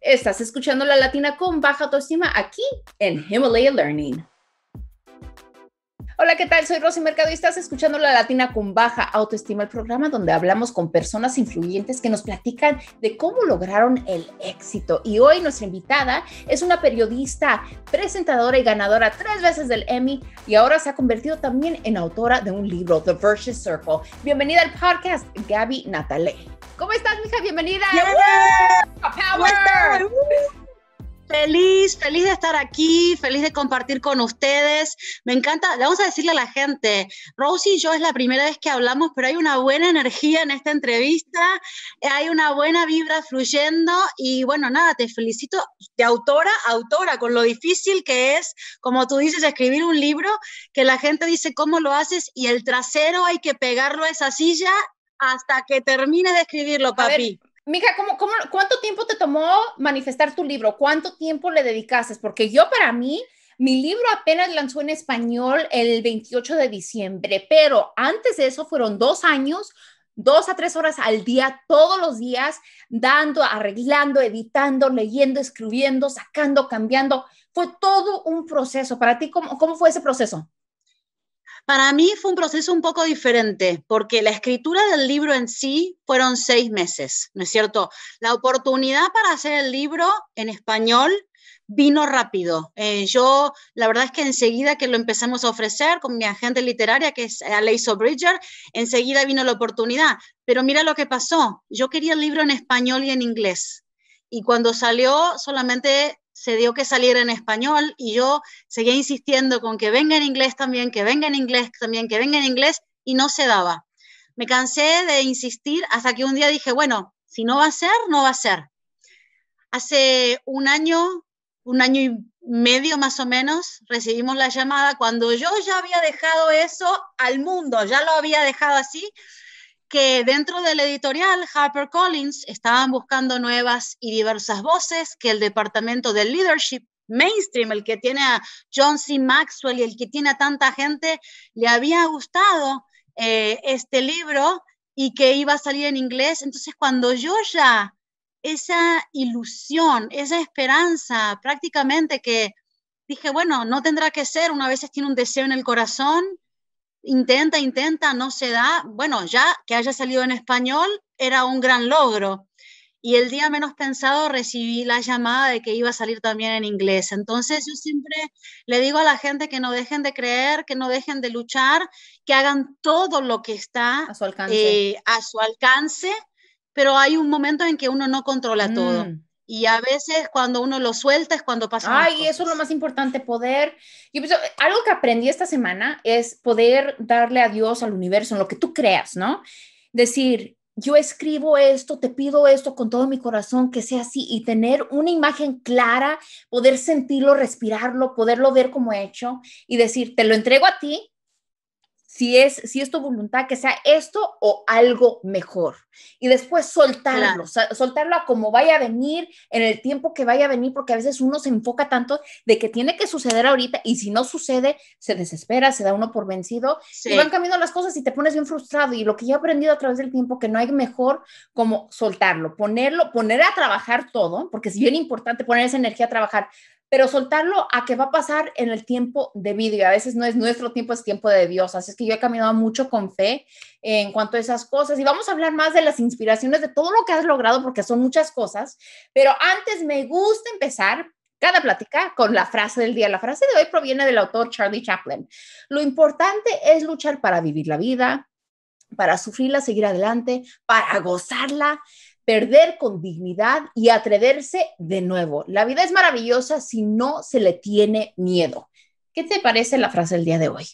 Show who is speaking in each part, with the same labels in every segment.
Speaker 1: Estás escuchando La Latina con Baja Autoestima aquí en Himalaya Learning. Hola, ¿qué tal? Soy Rosy Mercado y estás escuchando La Latina con Baja Autoestima, el programa donde hablamos con personas influyentes que nos platican de cómo lograron el éxito. Y hoy nuestra invitada es una periodista, presentadora y ganadora tres veces del Emmy y ahora se ha convertido también en autora de un libro, The Virtuous Circle. Bienvenida al podcast, Gaby Natale. ¿Cómo estás, mija? Bienvenida. ¡A ¡Power!
Speaker 2: Feliz, feliz de estar aquí, feliz de compartir con ustedes. Me encanta, vamos a decirle a la gente, Rosy y yo es la primera vez que hablamos, pero hay una buena energía en esta entrevista, hay una buena vibra fluyendo y bueno, nada, te felicito de autora autora con lo difícil que es, como tú dices, escribir un libro que la gente dice cómo lo haces y el trasero hay que pegarlo a esa silla
Speaker 1: hasta que termines de escribirlo, papi. Mija, cuánto tiempo te tomó manifestar tu libro? ¿Cuánto tiempo le dedicaste? Porque yo para mí, mi libro apenas lanzó en español el 28 de diciembre, pero antes de eso fueron dos años dos a tres horas al día, todos los días, dando, arreglando, editando, leyendo, escribiendo, sacando, cambiando. Fue todo un proceso. Para ti, cómo fue ese proceso? Para mí fue un proceso un poco diferente, porque la escritura
Speaker 2: del libro en sí fueron seis meses, ¿no es cierto? La oportunidad para hacer el libro en español vino rápido. Eh, yo, la verdad es que enseguida que lo empezamos a ofrecer con mi agente literaria, que es Aleiso Bridger, enseguida vino la oportunidad. Pero mira lo que pasó. Yo quería el libro en español y en inglés. Y cuando salió, solamente se dio que salir en español y yo seguía insistiendo con que venga en inglés también, que venga en inglés también, que venga en inglés y no se daba. Me cansé de insistir hasta que un día dije, bueno, si no va a ser, no va a ser. Hace un año, un año y medio más o menos, recibimos la llamada cuando yo ya había dejado eso al mundo, ya lo había dejado así, que dentro la editorial HarperCollins estaban buscando nuevas y diversas voces, que el departamento de leadership mainstream, el que tiene a John C. Maxwell y el que tiene a tanta gente, le había gustado eh, este libro y que iba a salir en inglés. Entonces, cuando yo ya esa ilusión, esa esperanza prácticamente que dije, bueno, no tendrá que ser, una vez tiene un deseo en el corazón, intenta, intenta, no se da. Bueno, ya que haya salido en español era un gran logro. Y el día menos pensado recibí la llamada de que iba a salir también en inglés. Entonces yo siempre le digo a la gente que no dejen de creer, que no dejen de luchar, que hagan todo lo que está a su alcance, eh, pero hay un momento en que uno no controla mm. todo y
Speaker 1: a veces cuando uno lo suelta es cuando pasa. Ay, eso es lo más importante, poder. Yo algo que aprendí esta semana es poder darle a Dios, al universo, en lo que tú creas, ¿no? Decir, yo escribo esto, te pido esto con todo mi corazón, que sea así, y tener una imagen clara, poder sentirlo, respirarlo, poderlo ver como hecho y decir, te lo entrego a ti, si es, si es tu voluntad, que sea esto o algo mejor. Y después soltarlo, soltarlo a como vaya a venir, en el tiempo que vaya a venir, porque a veces uno se enfoca tanto de que tiene que suceder ahorita y si no sucede, se desespera, se da uno por vencido van cambiando las cosas y te pones bien frustrado. Y lo que yo he aprendido a través del tiempo, que no hay mejor como soltarlo, ponerlo, poner a trabajar todo, porque es bien importante poner esa energía a trabajar pero soltarlo a qué va a pasar en el tiempo de vida Y a veces no es nuestro tiempo, es tiempo de Dios. Así es que yo he caminado mucho con fe en cuanto a esas cosas. Y vamos a hablar más de las inspiraciones, de todo lo que has logrado, porque son muchas cosas. Pero antes me gusta empezar cada plática con la frase del día. La frase de hoy proviene del autor Charlie Chaplin. Lo importante es luchar para vivir la vida, para sufrirla, seguir adelante, para gozarla, perder con dignidad y atreverse de nuevo. La vida es maravillosa si no se le tiene miedo. ¿Qué te parece la frase del día de hoy?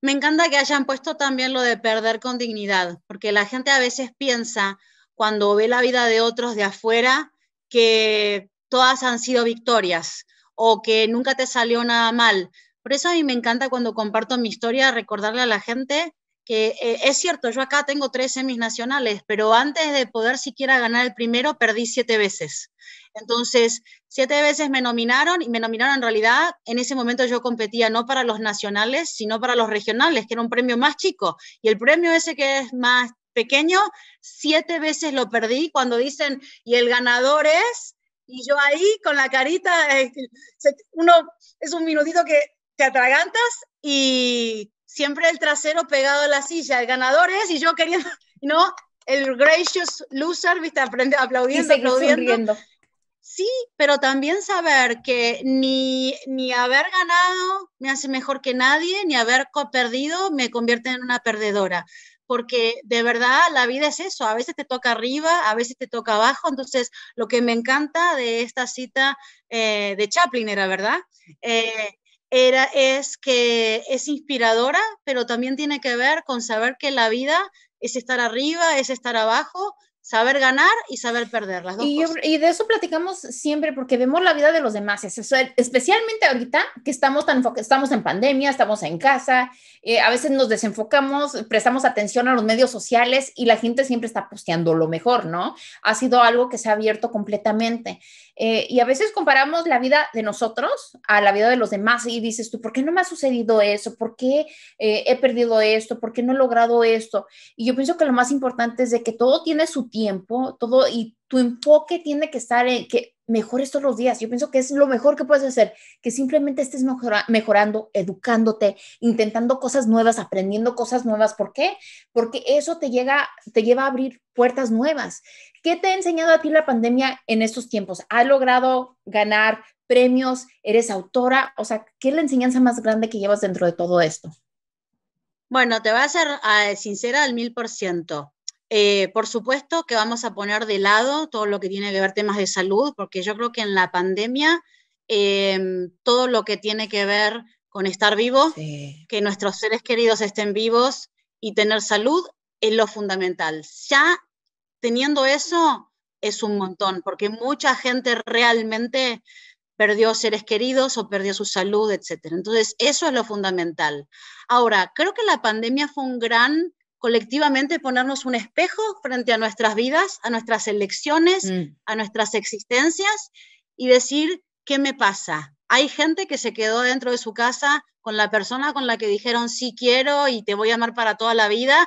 Speaker 2: Me encanta que hayan puesto también lo de perder con dignidad, porque la gente a veces piensa cuando ve la vida de otros de afuera que todas han sido victorias o que nunca te salió nada mal. Por eso a mí me encanta cuando comparto mi historia recordarle a la gente que eh, es cierto, yo acá tengo tres semis nacionales, pero antes de poder siquiera ganar el primero, perdí siete veces. Entonces, siete veces me nominaron y me nominaron en realidad, en ese momento yo competía no para los nacionales, sino para los regionales, que era un premio más chico. Y el premio ese que es más pequeño, siete veces lo perdí cuando dicen, y el ganador es, y yo ahí con la carita, este, uno es un minutito que te atragantas y siempre el trasero pegado a la silla, el ganador es, y yo queriendo, ¿no? El gracious loser, viste, aprende, aplaudiendo, aplaudiendo. Sí, pero también saber que ni, ni haber ganado me hace mejor que nadie, ni haber perdido me convierte en una perdedora porque de verdad la vida es eso, a veces te toca arriba, a veces te toca abajo, entonces lo que me encanta de esta cita eh, de Chaplin era, ¿verdad? Eh, era, es que es inspiradora, pero también tiene que ver con saber que la vida es estar arriba, es estar abajo, saber ganar y saber perder las dos y,
Speaker 1: de eso platicamos siempre porque vemos la vida de los demás, especialmente ahorita que estamos tan estamos en pandemia, estamos en casa, eh, a veces nos desenfocamos, prestamos atención a los medios sociales y la gente siempre está posteando lo mejor, ¿no? Ha sido algo que se ha abierto completamente. Eh, y a veces comparamos la vida de nosotros a la vida de los demás y dices tú, ¿por qué no me ha sucedido eso? ¿Por qué eh, he perdido esto? ¿Por qué no he logrado esto? Y yo pienso que lo más importante es de que todo tiene su tiempo, todo y tu enfoque tiene que estar en que mejores todos los días. Yo pienso que es lo mejor que puedes hacer, que simplemente estés mejorando, educándote, intentando cosas nuevas, aprendiendo cosas nuevas. ¿Por qué? Porque eso te, llega, te lleva a abrir puertas nuevas. ¿Qué te ha enseñado a ti la pandemia en estos tiempos? ¿Ha logrado ganar premios? ¿Eres autora? O sea, ¿qué es la enseñanza más grande que llevas dentro de todo esto?
Speaker 2: Bueno, te voy a ser eh, sincera al mil por ciento. Eh, por supuesto que vamos a poner de lado todo lo que tiene que ver temas de salud, porque yo creo que en la pandemia em, todo lo que tiene que ver con estar vivos, que nuestros seres queridos estén vivos y tener salud es lo fundamental. Ya teniendo eso es un montón, porque mucha gente realmente perdió seres queridos o perdió su salud, etc. Entonces, eso es lo fundamental. Ahora, creo que la pandemia fue un gran colectivamente ponernos un espejo frente a nuestras vidas, a nuestras elecciones, mm. a nuestras existencias y decir, ¿qué me pasa? Hay gente que se quedó dentro de su casa con la persona con la que dijeron, sí quiero y te voy a amar para toda la vida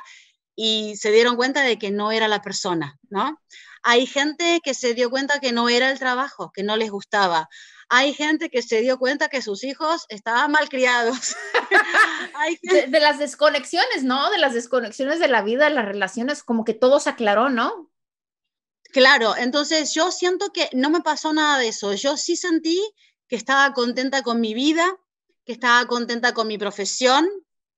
Speaker 2: y se dieron cuenta de que no era la persona, ¿no? Hay gente que se dio cuenta que no era el trabajo, que no les gustaba. Hay gente que se dio cuenta que sus hijos estaban mal
Speaker 1: criados. de, las desconexiones, ¿no? De las desconexiones de la vida, las relaciones, como que todo se aclaró, ¿no? Claro, entonces yo siento que no
Speaker 2: me pasó nada de eso. Yo sí sentí que estaba contenta con mi vida, que estaba contenta con mi profesión,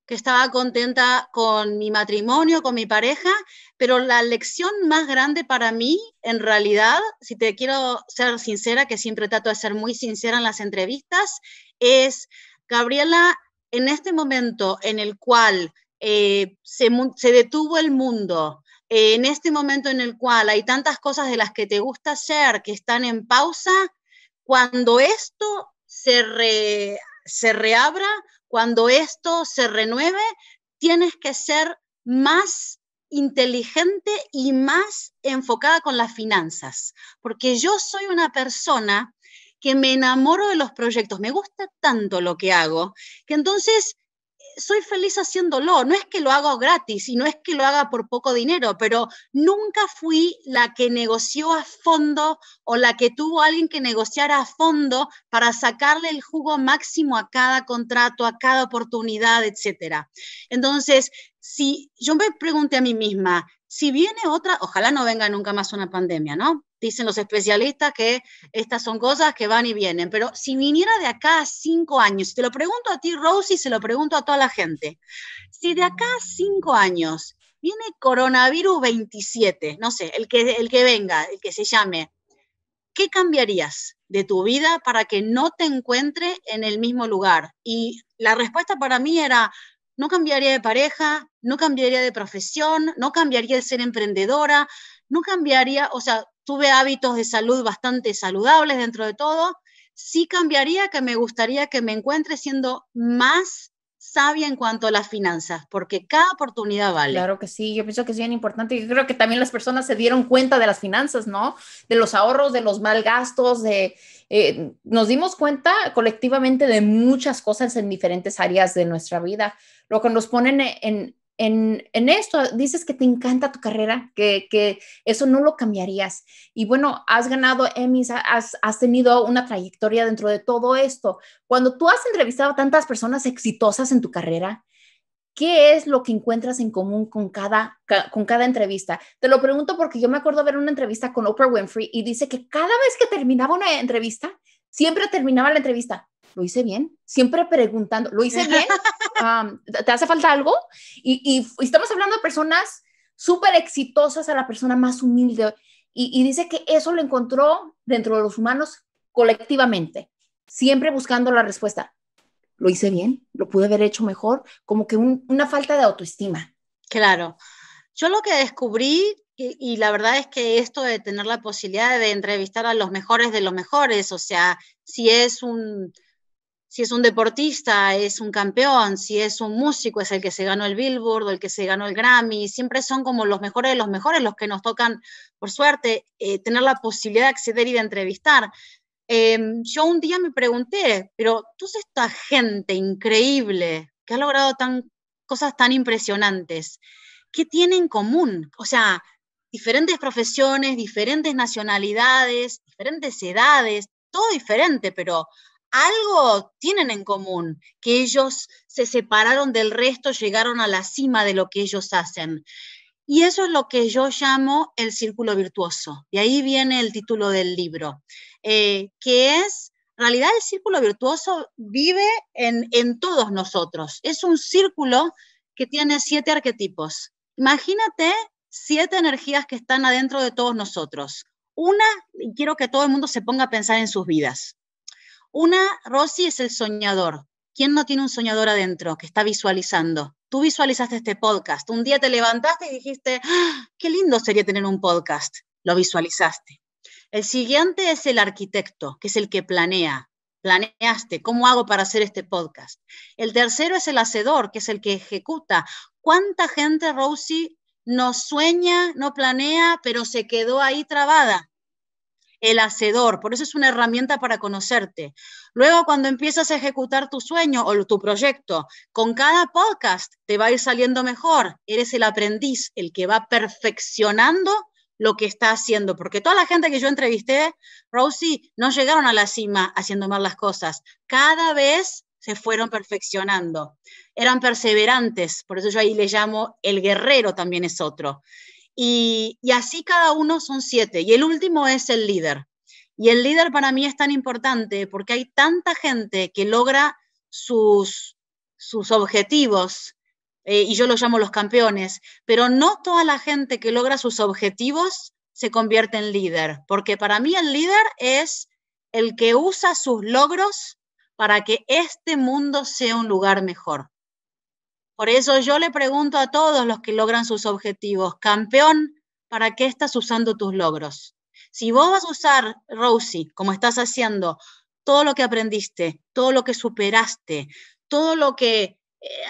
Speaker 2: que estaba contenta con mi matrimonio, con mi pareja, pero la lección más grande para mí, en realidad, si te quiero ser sincera, que siempre trato de ser muy sincera en las entrevistas, es, Gabriela, en este momento en el cual eh, se, detuvo el mundo, eh, en este momento en el cual hay tantas cosas de las que te gusta hacer que están en pausa, cuando esto se reabra, cuando esto se renueve, tienes que ser más inteligente y más enfocada con las finanzas, porque yo soy una persona que me enamoro de los proyectos, me gusta tanto lo que hago, que entonces eh, soy feliz haciéndolo. No es que lo haga gratis y no es que lo haga por poco dinero, pero nunca fui la que negoció a fondo o la que tuvo a alguien que negociara a fondo para sacarle el jugo máximo a cada contrato, a cada oportunidad, etc. Entonces, si yo me pregunté a mí misma, si viene otra, ojalá no venga nunca más una pandemia, ¿no? Dicen los especialistas que estas son cosas que van y vienen, pero si viniera de acá a cinco años, te lo pregunto a ti, Rose, se lo pregunto a toda la gente, si de acá a cinco años viene coronavirus 27, no sé, el que, el que venga, el que se llame, ¿qué cambiarías de tu vida para que no te encuentre en el mismo lugar? Y la respuesta para mí era, no cambiaría de pareja, no cambiaría de profesión, no cambiaría de ser emprendedora, no cambiaría, o sea, tuve hábitos de salud bastante saludables dentro de todo, sí cambiaría que me gustaría que me encuentre siendo
Speaker 1: más sabia en cuanto a las finanzas, porque cada oportunidad vale. Claro que sí, yo pienso que es bien importante. Yo creo que también las personas se dieron cuenta de las finanzas, ¿no? De los ahorros, de los mal gastos, de... Eh, nos dimos cuenta colectivamente de muchas cosas en diferentes áreas de nuestra vida, lo que nos ponen en, en, esto. Dices que te encanta tu carrera, que, eso no lo cambiarías. Y bueno, has ganado Emmys, has, has, tenido una trayectoria dentro de todo esto. Cuando tú has entrevistado a tantas personas exitosas en tu carrera, ¿qué es lo que encuentras en común con cada, con cada entrevista? Te lo pregunto porque yo me acuerdo de ver una entrevista con Oprah Winfrey y dice que cada vez que terminaba una entrevista, siempre terminaba la entrevista. Lo hice bien, siempre preguntando, ¿lo hice bien? te hace falta algo. Y, estamos hablando de personas súper exitosas a la persona más humilde. Y, dice que eso lo encontró dentro de los humanos colectivamente, siempre buscando la respuesta. Lo hice bien, lo pude haber hecho mejor, como que una falta de autoestima. Claro. Yo
Speaker 2: lo que descubrí y, la verdad es que esto de tener la posibilidad de entrevistar a los mejores de los mejores, o sea, si es un, si es un deportista, es un campeón, si es un músico, es el que se ganó el Billboard o el que se ganó el Grammy, siempre son como los mejores de los mejores los que nos tocan, por suerte, eh, tener la posibilidad de acceder y de entrevistar. Em, yo un día me pregunté, pero toda esta gente increíble que ha logrado tan, cosas tan impresionantes, ¿qué tienen en común? O sea, diferentes profesiones, diferentes nacionalidades, diferentes edades, todo diferente, pero algo tienen en común, que ellos se separaron del resto, llegaron a la cima de lo que ellos hacen. Y eso es lo que yo llamo el círculo virtuoso. y ahí viene el título del libro, eh, que es, en realidad el círculo virtuoso vive en, en todos nosotros. Es un círculo que tiene siete arquetipos. Imagínate siete energías que están adentro de todos nosotros. Una, y quiero que todo el mundo se ponga a pensar en sus vidas. Una, Rosy, es el soñador. ¿Quién no tiene un soñador adentro que está visualizando? Tú visualizaste este podcast. Un día te levantaste y dijiste, ¡Ah! qué lindo sería tener un podcast. Lo visualizaste. El siguiente es el arquitecto, que es el que planea. Planeaste, ¿cómo hago para hacer este podcast? El tercero es el hacedor, que es el que ejecuta. ¿Cuánta gente, Rosy, no sueña, no planea, pero se quedó ahí trabada? el hacedor. Por eso es una herramienta para conocerte. Luego, cuando empiezas a ejecutar tu sueño o tu proyecto, con cada podcast te va a ir saliendo mejor. Eres el aprendiz, el que va perfeccionando lo que está haciendo, porque toda la gente que yo entrevisté, Rosie, no llegaron a la cima haciendo mal las cosas. Cada vez se fueron perfeccionando. Eran perseverantes, por eso yo ahí le llamo el guerrero también es otro. Y, así cada uno son siete. Y el último es el líder. Y el líder para mí es tan importante porque hay tanta gente que logra sus, objetivos, eh, y yo los llamo los campeones, pero no toda la gente que logra sus objetivos se convierte en líder, porque para mí el líder es el que usa sus logros para que este mundo sea un lugar mejor. Por eso yo le pregunto a todos los que logran sus objetivos, campeón, ¿para qué estás usando tus logros? Si vos vas a usar, Rosie, como estás haciendo, todo lo que aprendiste, todo lo que superaste, todo lo que eh,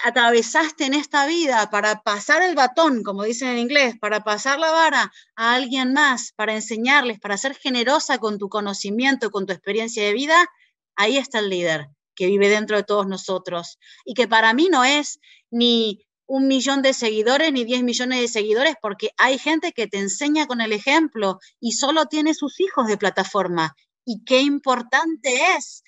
Speaker 2: atravesaste en esta vida para pasar el batón, como dicen en inglés, para pasar la vara a alguien más, para enseñarles, para ser generosa con tu conocimiento, con tu experiencia de vida, ahí está el líder que vive dentro de todos nosotros y que para mí no es ni un millón de seguidores ni 10 millones de seguidores, porque hay gente que te enseña con el ejemplo y solo tiene sus hijos de plataforma. Y qué importante es,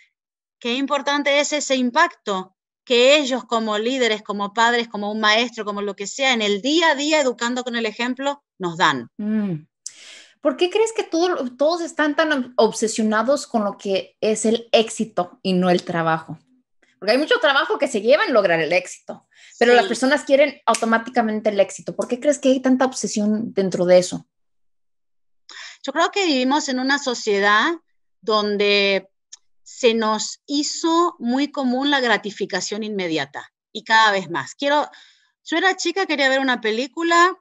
Speaker 2: qué importante es ese impacto que ellos como líderes, como padres, como un maestro, como lo que sea, en el día a día educando con el ejemplo, nos dan.
Speaker 1: Mm. ¿Por qué crees que todos están tan obsesionados con lo que es el éxito y no el trabajo? Porque hay mucho trabajo que se lleva en lograr el éxito, pero las personas quieren automáticamente el éxito. ¿Por qué crees que hay tanta obsesión dentro de eso? Yo creo que vivimos en una sociedad
Speaker 2: donde se nos hizo muy común la gratificación inmediata y cada vez más. Quiero, yo era chica, quería ver una película,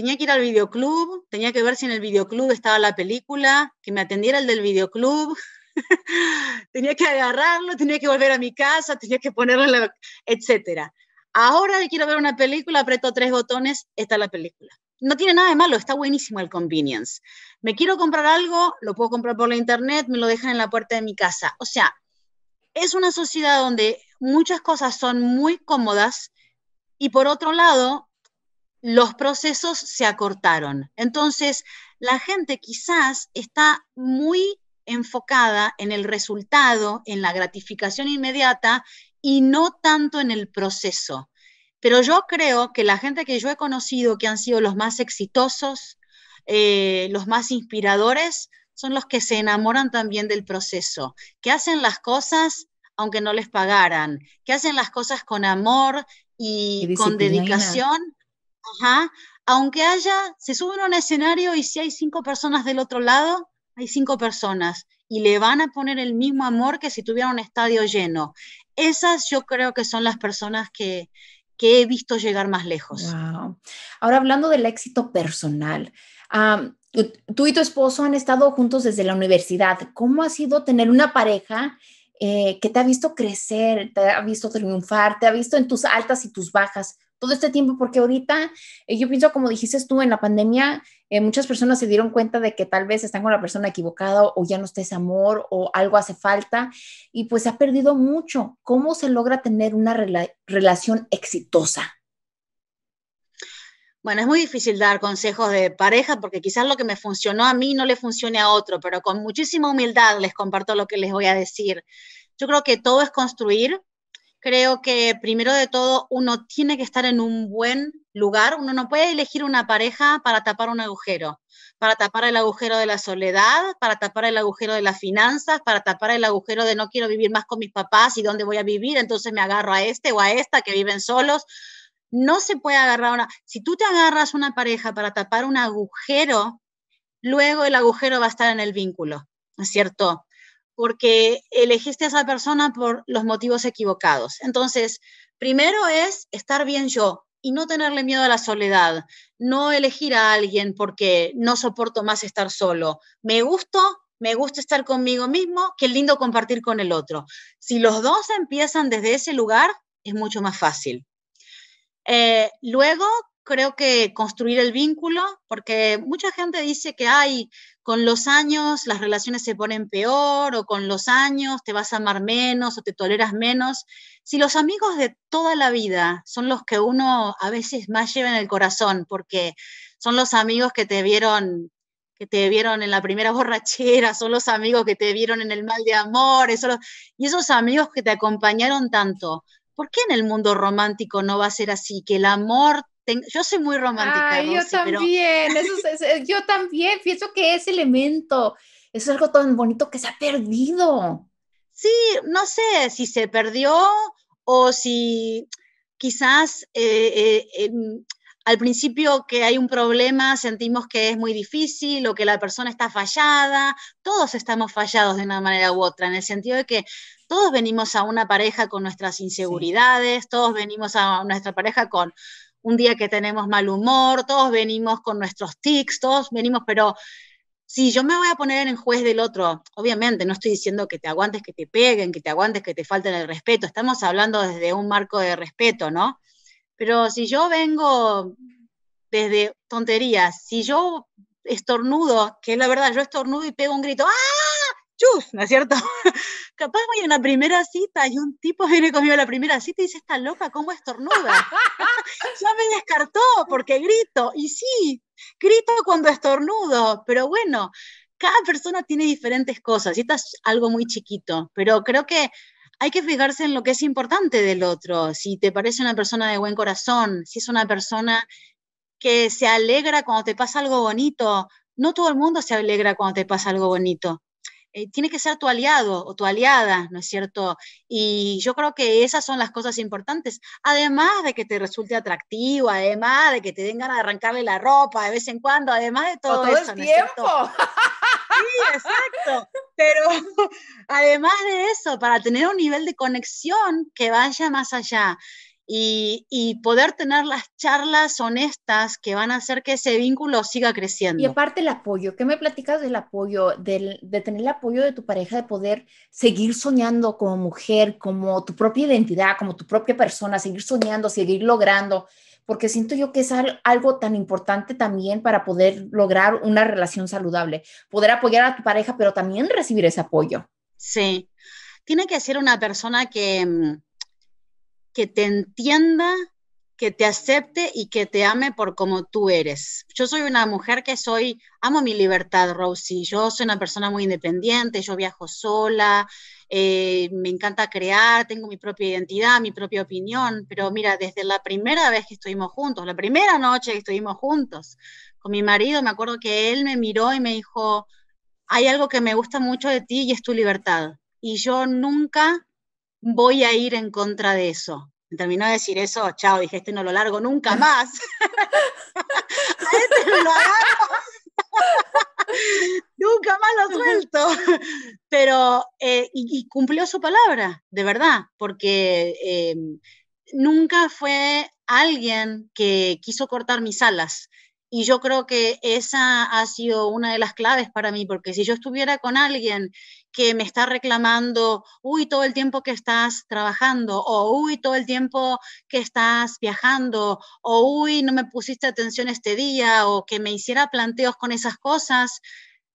Speaker 2: tenía que ir al videoclub, tenía que ver si en el videoclub estaba la película, que me atendiera el del videoclub, tenía que agarrarlo, tenía que volver a mi casa, tenía que ponerle, la... etcétera. Ahora que quiero ver una película, aprieto tres botones, está la película. No tiene nada de malo, está buenísimo el convenience. Me quiero comprar algo, lo puedo comprar por la internet, me lo dejan en la puerta de mi casa. O sea, es una sociedad donde muchas cosas son muy cómodas y por otro lado, los procesos se acortaron. Entonces, la gente quizás está muy enfocada en el resultado, en la gratificación inmediata y no tanto en el proceso. Pero yo creo que la gente que yo he conocido, que han sido los más exitosos, eh, los más inspiradores, son los que se enamoran también del proceso, que hacen las cosas aunque no les pagaran, que hacen las cosas con amor y con dedicación Ajá. Aunque haya, se suben a un escenario y si hay cinco personas del otro lado, hay cinco personas y le van a poner el mismo amor que si tuviera un estadio lleno. Esas yo creo que son las personas que, que he visto llegar más lejos.
Speaker 1: Ahora hablando del éxito personal, tú y tu esposo han estado juntos desde la universidad. ¿Cómo ha sido tener una pareja eh, que te ha visto crecer, te ha visto triunfar, te ha visto en tus altas y tus bajas? todo este tiempo, porque ahorita eh, yo pienso, como dijiste tú, en la pandemia, eh, muchas personas se dieron cuenta de que tal vez están con la persona equivocada o ya no está ese amor o algo hace falta y pues se ha perdido mucho. ¿Cómo se logra tener una relación exitosa?
Speaker 2: Bueno, es muy difícil dar consejos de pareja porque quizás lo que me funcionó a mí no le funcione a otro, pero con muchísima humildad les comparto lo que les voy a decir. Yo creo que todo es construir, Creo que primero de todo uno tiene que estar en un buen lugar, uno no puede elegir una pareja para tapar un agujero, para tapar el agujero de la soledad, para tapar el agujero de las finanzas, para tapar el agujero de no quiero vivir más con mis papás y dónde voy a vivir, entonces me agarro a este o a esta que viven solos. No se puede agarrar una, si tú te agarras una pareja para tapar un agujero, luego el agujero va a estar en el vínculo, ¿no es cierto? porque elegiste a esa persona por los motivos equivocados. Entonces, primero es estar bien yo y no tenerle miedo a la soledad, no elegir a alguien porque no soporto más estar solo. Me gusto, me gusta estar conmigo mismo, qué lindo compartir con el otro. Si los dos empiezan desde ese lugar, es mucho más fácil. Eh, luego, creo que construir el vínculo, porque mucha gente dice que hay, con los años las relaciones se ponen peor o con los años te vas a amar menos o te toleras menos. Si los amigos de toda la vida son los que uno a veces más lleva en el corazón, porque son los amigos que te vieron que te vieron en la primera borrachera, son los amigos que te vieron en el mal de amor, y esos amigos que te acompañaron tanto. ¿Por qué en el mundo romántico no va a ser así? Que el amor yo soy muy romántica. yo también,
Speaker 1: eso yo también pienso que ese elemento es algo tan bonito que se ha perdido. Sí, no sé si se perdió o
Speaker 2: si quizás eh, eh, al principio que hay un problema sentimos que es muy difícil o que la persona está fallada. Todos estamos fallados de una manera u otra, en el sentido de que todos venimos a una pareja con nuestras inseguridades, todos venimos a nuestra pareja con un día que tenemos mal humor, todos venimos con nuestros tics, todos venimos, pero si yo me voy a poner en juez del otro, obviamente no estoy diciendo que te aguantes que te peguen, que te aguantes que te falten el respeto, estamos hablando desde un marco de respeto, ¿no? Pero si yo vengo desde tonterías, si yo estornudo, que es la verdad, yo estornudo y pego un grito, ¡ah! chus, ¿no es cierto? Capaz voy a una primera cita y un tipo viene conmigo a la primera cita y dice, está loca, ¿cómo estornuda? ya me descartó porque grito, y sí, grito cuando estornudo, pero bueno, cada persona tiene diferentes cosas y esta es algo muy chiquito, pero creo que hay que fijarse en lo que es importante del otro, si te parece una persona de buen corazón, si es una persona que se alegra cuando te pasa algo bonito. No todo el mundo se alegra cuando te pasa algo bonito. Eh, tiene que ser tu aliado o tu aliada, ¿no es cierto? Y yo creo que esas son las cosas importantes, además de que te resulte atractivo, además de que te vengan a arrancarle la ropa de vez en cuando, además de todo, El tiempo.
Speaker 1: sí, exacto.
Speaker 2: Pero además de eso, para tener un nivel de conexión que vaya más allá y, poder tener las charlas honestas que van a hacer que ese
Speaker 1: vínculo siga creciendo. Y aparte el apoyo, ¿qué me platicas del apoyo, de tener el apoyo de tu pareja, de poder seguir soñando como mujer, como tu propia identidad, como tu propia persona, seguir soñando, seguir logrando? Porque siento yo que es algo tan importante también para poder lograr una relación saludable, poder apoyar a tu pareja, pero también recibir ese apoyo. Sí, tiene que ser una persona que mm, que
Speaker 2: te entienda, que te acepte y que te ame por como tú eres. Yo soy una mujer que soy, amo mi libertad, Rosy, Yo soy una persona muy independiente, yo viajo sola, eh, me encanta crear, tengo mi propia identidad, mi propia opinión, pero mira, desde la primera vez que estuvimos juntos, la primera noche que estuvimos juntos con mi marido, me acuerdo que él me miró y me dijo, hay algo que me gusta mucho de ti y es tu libertad. Y yo nunca voy a ir en contra de eso. terminó de decir eso, chao, dije, este no lo largo nunca más. este no lo nunca más lo suelto. Pero, eh, y, cumplió su palabra, de verdad, porque eh, nunca fue alguien que quiso cortar mis alas. Y yo creo que esa ha sido una de las claves para mí, porque si yo estuviera con alguien que me está reclamando, uy, todo el tiempo que estás trabajando, o uy, todo el tiempo que estás viajando, o uy, no me pusiste atención este día, o que me hiciera planteos con esas cosas,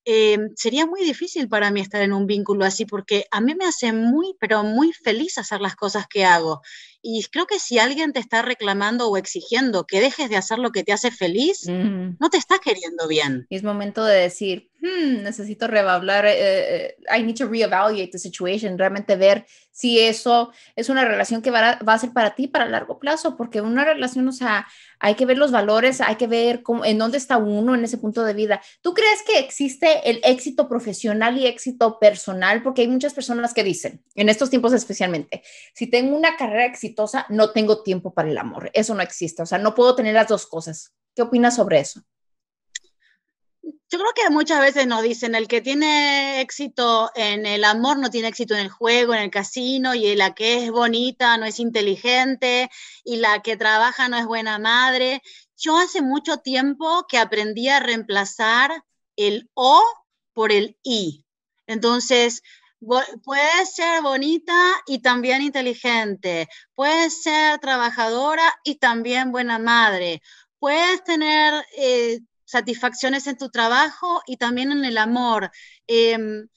Speaker 2: eh, sería muy difícil para mí estar en un vínculo así, porque a mí me hace muy, pero muy feliz hacer las cosas que hago y creo que si alguien te está reclamando o exigiendo que dejes de hacer lo que te hace feliz, no te está queriendo bien.
Speaker 1: Y es momento de decir, hmm, necesito reevaluar, eh, eh, I need to reevaluate the situation, realmente ver si eso es una relación que va a, ser para ti para largo plazo, porque una relación, o sea, hay que ver los valores, hay que ver cómo, en dónde está uno en ese punto de vida. ¿Tú crees que existe el éxito profesional y éxito personal? Porque hay muchas personas que dicen, en estos tiempos especialmente, si tengo una carrera exitosa, no tengo tiempo para el amor. Eso no existe. O sea, no puedo tener las dos cosas. ¿Qué opinas sobre eso?
Speaker 2: Yo creo que muchas veces nos dicen, el que tiene éxito en el amor no tiene éxito en el juego, en el casino, y la que es bonita no es inteligente, y la que trabaja no es buena madre. Yo hace mucho tiempo que aprendí a reemplazar el O por el I. Entonces, Puedes ser bonita y también inteligente. Puedes ser trabajadora y también buena madre. Puedes tener eh, satisfacciones en tu trabajo y también en el amor. Em,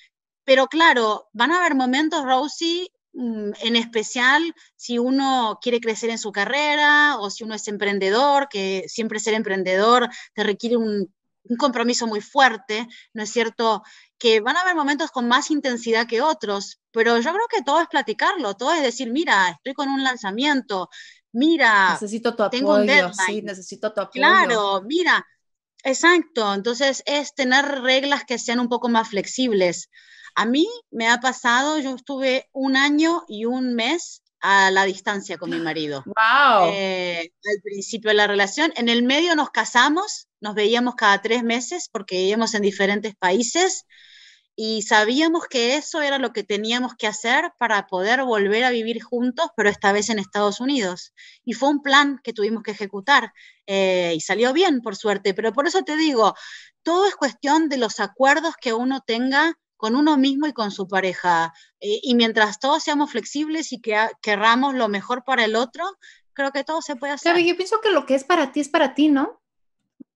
Speaker 2: pero claro, van a haber momentos, Rosie, mm, en especial si uno quiere crecer en su carrera o si uno es emprendedor, que siempre ser emprendedor te requiere un, un compromiso muy fuerte, ¿no es cierto? que van a haber momentos con más intensidad que otros, pero yo creo que todo es platicarlo, todo es decir, mira, estoy con un lanzamiento, mira, necesito tu tengo apoyo, sí, necesito tu apoyo. Claro, mira, exacto, entonces es tener reglas que sean un poco más flexibles. A mí me ha pasado, yo estuve un año y un mes a la distancia con mi marido. Wow. Eh, al principio de la relación, en el medio nos casamos, nos veíamos cada tres meses porque vivíamos en diferentes países y sabíamos que eso era lo que teníamos que hacer para poder volver a vivir juntos, pero esta vez en Estados Unidos. Y fue un plan que tuvimos que ejecutar eh, y salió bien, por suerte, pero por eso te digo, todo es cuestión de los acuerdos que uno tenga con uno mismo y con su pareja. Eh, y mientras todos seamos flexibles y que querramos lo mejor para el otro,
Speaker 1: creo que todo se puede hacer. yo pienso que lo que es para ti es para ti, ¿no?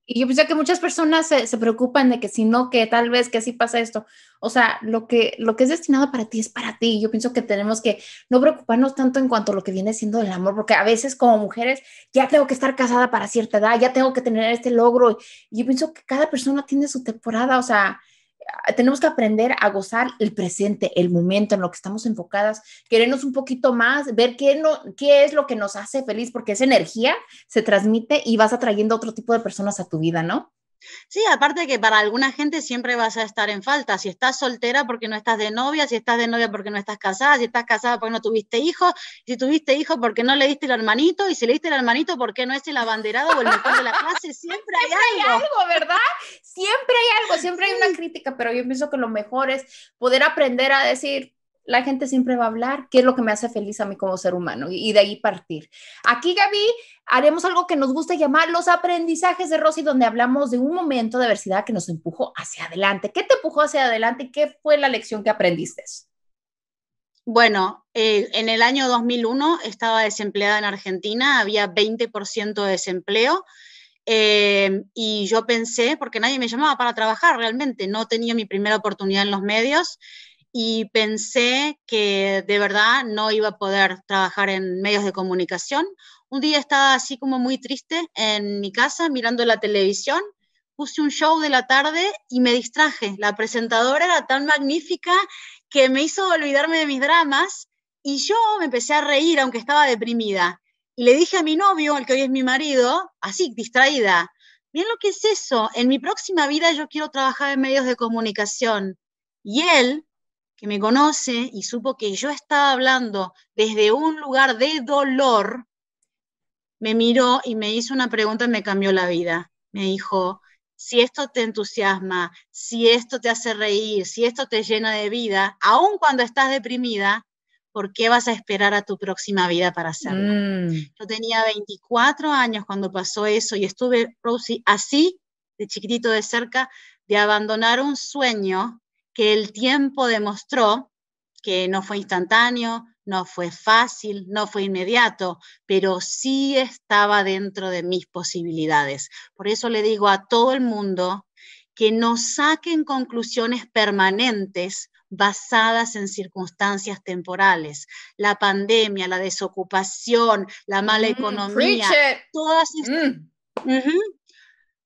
Speaker 1: Y yo pienso que muchas personas se, preocupan de que si no, que tal vez que así pasa esto. O sea, lo que, lo que es destinado para ti es para ti. Yo pienso que tenemos que no preocuparnos tanto en cuanto a lo que viene siendo el amor, porque a veces como mujeres ya tengo que estar casada para cierta edad, ya tengo que tener este logro. Y yo pienso que cada persona tiene su temporada. O sea, Ah, tenemos que aprender a gozar el presente, el momento en lo que estamos enfocadas, querernos un poquito más, ver qué, no, qué es lo que nos hace feliz, porque esa energía se transmite y vas atrayendo otro tipo de personas a tu vida, ¿no?
Speaker 2: Sí, aparte que para alguna gente siempre vas a estar en falta. Si estás soltera porque no estás de novia, si estás de novia porque no estás casada, si estás casada porque no tuviste hijos, si tuviste hijos porque no le diste
Speaker 1: el hermanito, y si le diste el hermanito porque no es el abanderado o el mejor de la clase,
Speaker 2: siempre hay Hay algo,
Speaker 1: ¿verdad? Siempre hay algo, siempre hay una crítica, pero yo pienso que lo mejor es poder aprender a decir, la gente siempre va a hablar, qué es lo que me hace feliz a mí como ser humano y de ahí partir. Aquí, Gaby, haremos algo que nos gusta llamar los aprendizajes de Rosy, donde hablamos de un momento de adversidad que nos empujó hacia adelante. ¿Qué te empujó hacia adelante? y ¿Qué fue la lección que aprendiste?
Speaker 2: Bueno, eh, en el año 2001 estaba desempleada en Argentina, había 20% de desempleo. Eh, y yo pensé, porque nadie me llamaba para trabajar realmente, no tenía mi primera oportunidad en los medios, y pensé que de verdad no iba a poder trabajar en medios de comunicación. Un día estaba así como muy triste en mi casa mirando la televisión, puse un show de la tarde y me distraje. La presentadora era tan magnífica que me hizo olvidarme de mis dramas y yo me empecé a reír aunque estaba deprimida. Y le dije a mi novio, el que hoy es mi marido, así, distraída, miren lo que es eso, en mi próxima vida yo quiero trabajar en medios de comunicación. Y él, que me conoce y supo que yo estaba hablando desde un lugar de dolor, me miró y me hizo una pregunta y me cambió la vida. Me dijo, si esto te entusiasma, si esto te hace reír, si esto te llena de vida, aun cuando estás deprimida, ¿por qué vas a esperar a tu próxima vida para hacerlo? Mm. Yo tenía 24 años cuando pasó eso y estuve, así, de chiquitito de cerca, de abandonar un sueño que el tiempo demostró que no fue instantáneo, no fue fácil, no fue inmediato, pero sí estaba dentro de mis posibilidades. Por eso le digo a todo el mundo que no saquen conclusiones permanentes basadas en circunstancias temporales. La pandemia, la desocupación, la mala mm, economía, mm.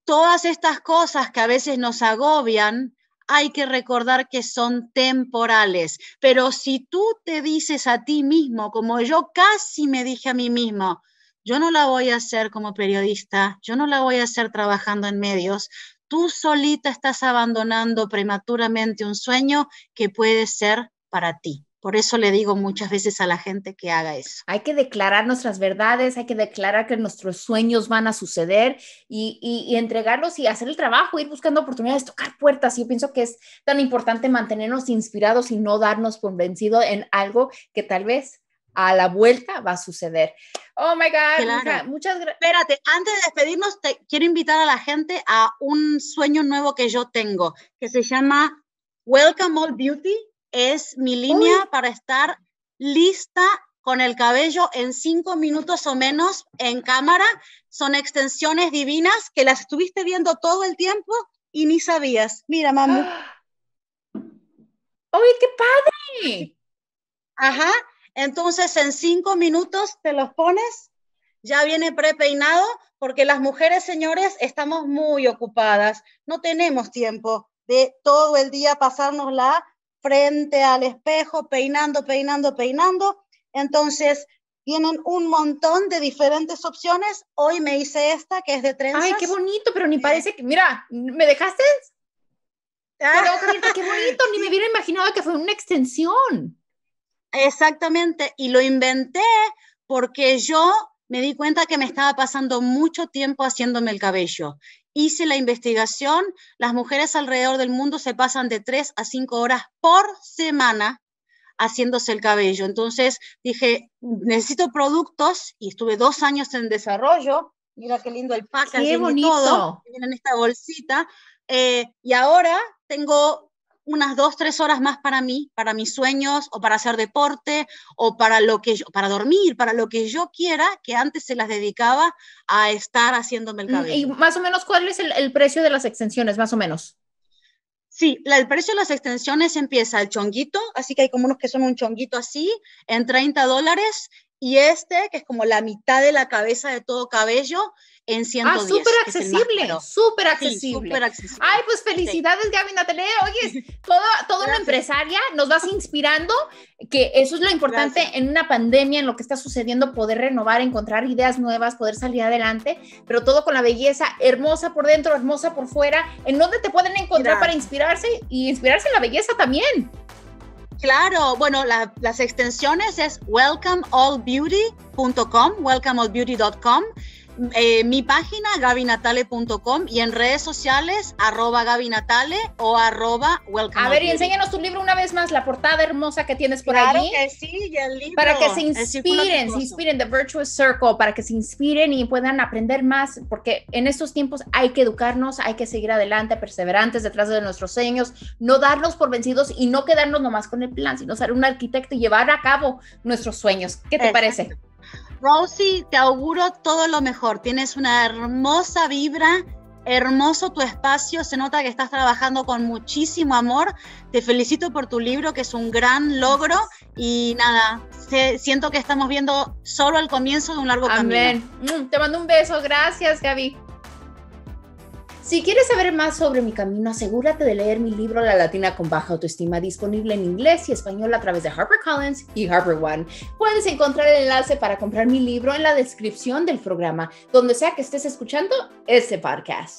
Speaker 2: todas estas cosas que a veces nos agobian, hay que recordar que son temporales. Pero si tú te dices a ti mismo, como yo casi me dije a mí mismo, yo no la voy a hacer como periodista, yo no la voy a hacer trabajando en medios, tú solita estás abandonando prematuramente un sueño que puede ser
Speaker 1: para ti. Por eso le digo muchas veces a la gente que haga eso. Hay que declarar nuestras verdades, hay que declarar que nuestros sueños van a suceder y, y, y, entregarlos y hacer el trabajo, ir buscando oportunidades, tocar puertas. Yo pienso que es tan importante mantenernos inspirados y no darnos convencido en algo que tal vez a la vuelta va a suceder. Oh my God, muchas gracias. Espérate, antes de despedirnos, te quiero invitar a la gente a
Speaker 2: un sueño nuevo que yo tengo, que se llama Welcome All Beauty es mi línea para estar lista con el cabello en cinco minutos o menos en cámara. Son extensiones divinas que las estuviste viendo todo el tiempo y ni sabías. Mira, mamá ¡Uy, qué padre! Ajá. Entonces, en cinco minutos te los pones. Ya viene prepeinado porque las mujeres, señores, estamos muy ocupadas. No tenemos tiempo de todo el día pasárnosla frente al espejo, peinando, peinando, peinando. Entonces, tienen un montón de diferentes opciones. Hoy me hice esta que es de trenzas. Ay, qué
Speaker 1: bonito, pero ni parece que, mira,
Speaker 2: ¿me dejaste? Ah. qué bonito, ni me hubiera imaginado que fue una extensión. Exactamente, y lo inventé porque yo me di cuenta que me estaba pasando mucho tiempo haciéndome el cabello hice la investigación, las mujeres alrededor del mundo se pasan de 3 a 5 horas por semana haciéndose el cabello. Entonces dije, necesito productos y estuve dos años en desarrollo. Mira qué lindo el pack Qué bonito. Y en esta bolsita. Eh, y ahora tengo unas dos, tres horas más para mí, para mis sueños o para hacer deporte o para lo que yo, para dormir, para lo que yo quiera, que antes se las dedicaba a estar haciéndome el mm, cabello. ¿Y más o menos cuál es el, precio de las extensiones, más o menos? Sí, el precio de las extensiones empieza al chonguito, así que hay como unos que son un chonguito así, en 30 dólares, y este, que es como la
Speaker 1: mitad de la cabeza de todo cabello, en 110. Ah, súper accesible, súper accesible. Ay, pues felicidades, Gaby Natalia. Oye, toda, toda una empresaria nos vas inspirando, que eso es lo importante en una pandemia, en lo que está sucediendo, poder renovar, encontrar ideas nuevas, poder salir adelante, pero todo con la belleza hermosa por dentro, hermosa por fuera, en dónde te pueden encontrar para inspirarse y inspirarse en la belleza también. Claro, bueno, las extensiones es welcomeallbeauty.com,
Speaker 2: welcomeallbeauty.com eh, mi página gabinatale.com y en redes sociales
Speaker 1: arroba gabinatale o arroba welcome. A ver, y enséñanos tu libro una vez más, la portada hermosa que tienes por claro allí. Que
Speaker 2: sí, y el libro, para que se inspiren, se
Speaker 1: inspiren, The Virtuous Circle, para que se inspiren y puedan aprender más, porque en estos tiempos hay que educarnos, hay que seguir adelante, perseverantes detrás de nuestros sueños, no darnos por vencidos y no quedarnos nomás con el plan, sino ser un arquitecto y llevar a cabo nuestros sueños. ¿Qué te parece? Rosy,
Speaker 2: te auguro todo lo mejor. Tienes una hermosa vibra, hermoso tu espacio, se nota que estás trabajando con muchísimo amor. Te felicito por tu libro, que es un gran logro. Y nada, siento que estamos viendo solo el comienzo de un largo
Speaker 1: camino. Amén. Mm, te mando un beso. Gracias, Gaby. Si quieres saber más sobre mi camino, asegúrate de leer mi libro La Latina con Baja Autoestima, disponible en inglés y español a través de HarperCollins y HarperOne. Puedes encontrar el enlace para comprar mi libro en la descripción del programa, donde sea que estés escuchando este podcast.